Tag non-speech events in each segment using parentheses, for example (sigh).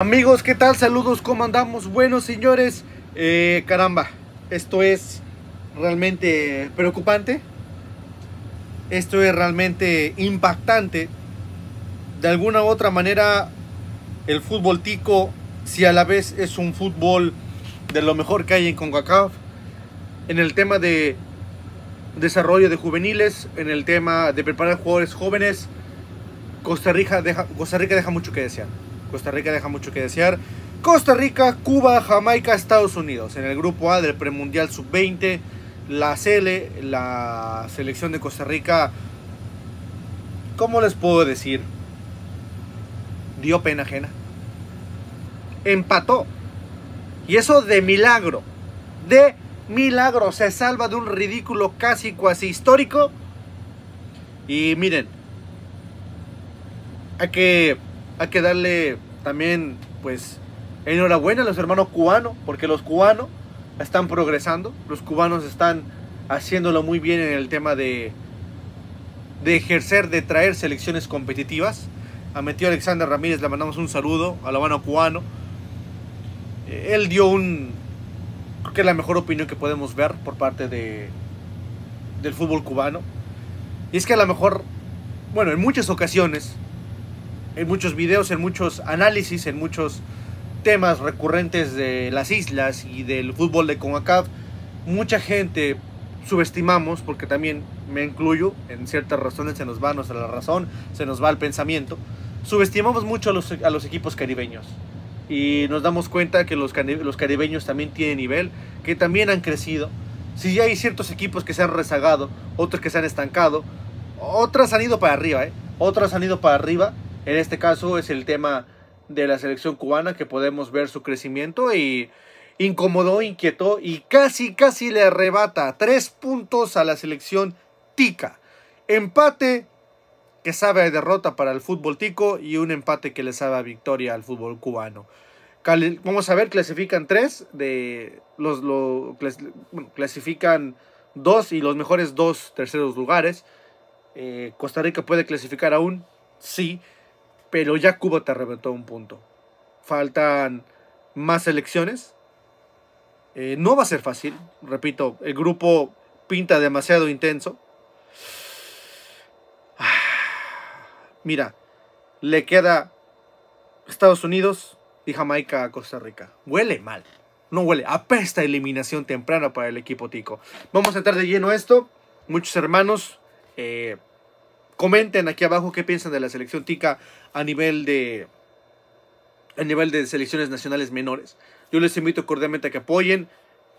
Amigos, ¿qué tal? Saludos, ¿cómo andamos? Bueno, señores, eh, caramba, esto es realmente preocupante. Esto es realmente impactante. De alguna u otra manera, el fútbol tico, si a la vez es un fútbol de lo mejor que hay en CONCACAF, en el tema de desarrollo de juveniles, en el tema de preparar jugadores jóvenes, Costa Rica deja, Costa Rica deja mucho que desear. Costa Rica deja mucho que desear. Costa Rica, Cuba, Jamaica, Estados Unidos. En el grupo A del premundial sub-20, la Cele, la selección de Costa Rica, ¿cómo les puedo decir? Dio pena ajena. Empató. Y eso de milagro. De milagro. Se salva de un ridículo casi cuasi histórico. Y miren, hay que hay que darle también, pues, enhorabuena a los hermanos cubanos, porque los cubanos están progresando, los cubanos están haciéndolo muy bien en el tema de, de ejercer, de traer selecciones competitivas. A metió Alexander Ramírez le mandamos un saludo, a la mano cubano. Eh, él dio un, creo que es la mejor opinión que podemos ver por parte de, del fútbol cubano. Y es que a lo mejor, bueno, en muchas ocasiones en muchos videos, en muchos análisis, en muchos temas recurrentes de las islas y del fútbol de CONCACAF, mucha gente subestimamos, porque también me incluyo, en ciertas razones se nos va nuestra razón, se nos va el pensamiento, subestimamos mucho a los, a los equipos caribeños y nos damos cuenta que los, los caribeños también tienen nivel, que también han crecido. Si ya hay ciertos equipos que se han rezagado, otros que se han estancado, otras han ido para arriba, ¿eh? otras han ido para arriba en este caso es el tema de la selección cubana que podemos ver su crecimiento y incomodó, inquietó y casi, casi le arrebata tres puntos a la selección tica. Empate que sabe derrota para el fútbol tico y un empate que le sabe victoria al fútbol cubano. Vamos a ver, clasifican tres de los clasifican dos y los mejores dos terceros lugares. Eh, Costa Rica puede clasificar aún, sí pero ya Cuba te arrebató un punto. Faltan más elecciones. Eh, no va a ser fácil, repito, el grupo pinta demasiado intenso. (sighs) Mira, le queda Estados Unidos y Jamaica a Costa Rica. Huele mal, no huele, apesta eliminación temprana para el equipo tico. Vamos a entrar de lleno esto, muchos hermanos. Eh, comenten aquí abajo qué piensan de la selección tica a nivel de a nivel de selecciones nacionales menores. Yo les invito cordialmente a que apoyen,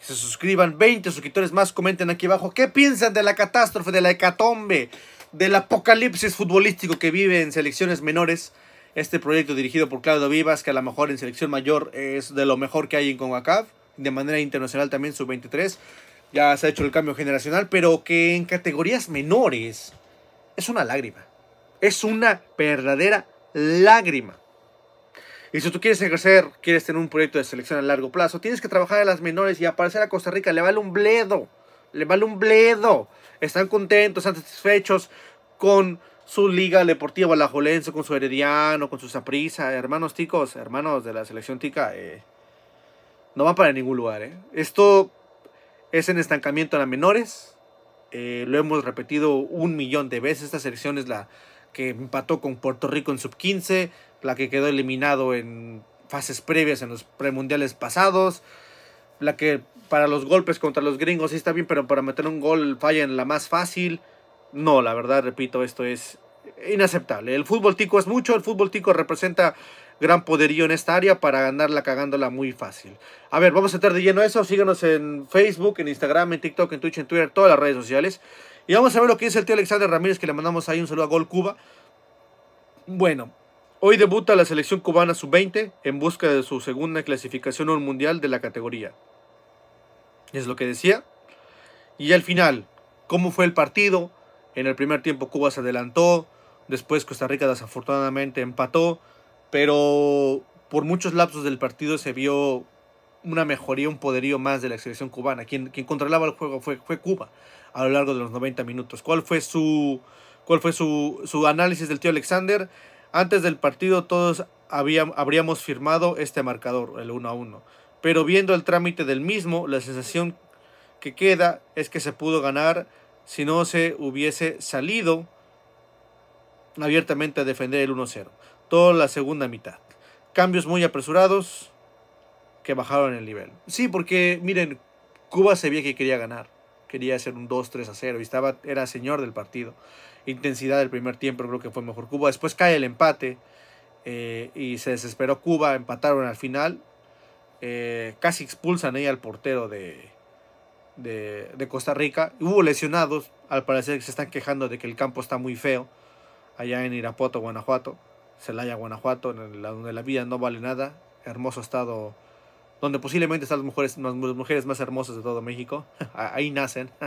se suscriban, 20 suscriptores más, comenten aquí abajo qué piensan de la catástrofe, de la hecatombe, del apocalipsis futbolístico que vive en selecciones menores. Este proyecto dirigido por Claudio Vivas, que a lo mejor en selección mayor es de lo mejor que hay en CONCACAF, de manera internacional también sub 23. Ya se ha hecho el cambio generacional, pero que en categorías menores es una lágrima. Es una verdadera lágrima. Y si tú quieres ejercer, quieres tener un proyecto de selección a largo plazo, tienes que trabajar en las menores y aparecer a Costa Rica. Le vale un bledo. Le vale un bledo. Están contentos, están satisfechos con su liga deportiva Jolenso, con su herediano, con su Saprisa, Hermanos ticos, hermanos de la selección tica, eh, no van para ningún lugar. Eh. Esto es en estancamiento a las menores. Eh, lo hemos repetido un millón de veces. Esta selección es la que empató con Puerto Rico en sub-15, la que quedó eliminado en fases previas en los premundiales pasados, la que para los golpes contra los gringos sí está bien, pero para meter un gol falla en la más fácil. No, la verdad, repito, esto es inaceptable. El fútbol tico es mucho, el fútbol tico representa gran poderío en esta área para ganarla cagándola muy fácil. A ver, vamos a estar de lleno eso. Síganos en Facebook, en Instagram, en TikTok, en Twitch, en Twitter, todas las redes sociales. Y vamos a ver lo que dice el tío Alexander Ramírez, que le mandamos ahí un saludo a Gol Cuba. Bueno, hoy debuta la selección cubana sub-20 en busca de su segunda clasificación al mundial de la categoría. Es lo que decía. Y al final, ¿cómo fue el partido? En el primer tiempo Cuba se adelantó, después Costa Rica desafortunadamente empató, pero por muchos lapsos del partido se vio una mejoría, un poderío más de la selección cubana. Quien, controlaba el juego fue, fue, Cuba a lo largo de los 90 minutos. ¿Cuál fue su, cuál fue su, análisis del tío Alexander? Antes del partido todos habríamos firmado este marcador, el 1 a 1. Pero viendo el trámite del mismo, la sensación que queda es que se pudo ganar si no se hubiese salido abiertamente a defender el 1-0. Toda la segunda mitad. Cambios muy apresurados que bajaron el nivel. Sí, porque miren, Cuba se veía que quería ganar. Quería hacer un 2-3 a 0 y estaba, era señor del partido. Intensidad del primer tiempo creo que fue mejor Cuba. Después cae el empate eh, y se desesperó Cuba. Empataron al final. Eh, casi expulsan ahí al portero de, de, Costa Rica. Hubo lesionados, al parecer que se están quejando de que el campo está muy feo allá en Irapuato, Guanajuato, Celaya, Guanajuato, en la, donde la vida no vale nada, hermoso estado, donde posiblemente están las mujeres, más hermosas de todo México, (laughs) ahí nacen. (laughs)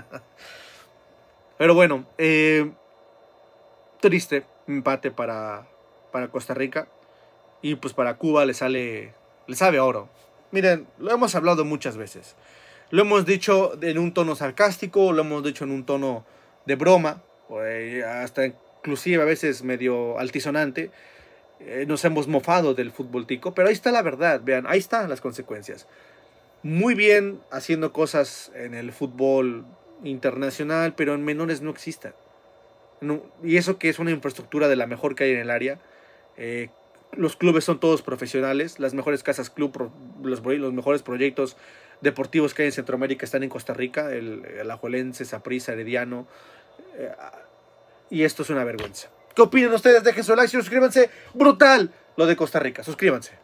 Pero bueno, eh, triste empate para, para Costa Rica y pues para Cuba le sale, le sabe oro. Miren, lo hemos hablado muchas veces. Lo hemos dicho en un tono sarcástico, lo hemos dicho en un tono de broma, eh, hasta inclusive a veces medio altisonante. Eh, nos hemos mofado del fútbol tico, pero ahí está la verdad, vean, ahí están las consecuencias. Muy bien haciendo cosas en el fútbol internacional, pero en menores no existen. y eso que es una infraestructura de la mejor que hay en el área. Eh, los clubes son todos profesionales, las mejores casas club, los, los mejores proyectos deportivos que hay en Centroamérica están en Costa Rica, el, alajuelense, Ajuelense, Saprissa, Herediano. Eh, y esto es una vergüenza. ¿Qué opinan ustedes? Dejen su like y suscríbanse. Brutal lo de Costa Rica. Suscríbanse.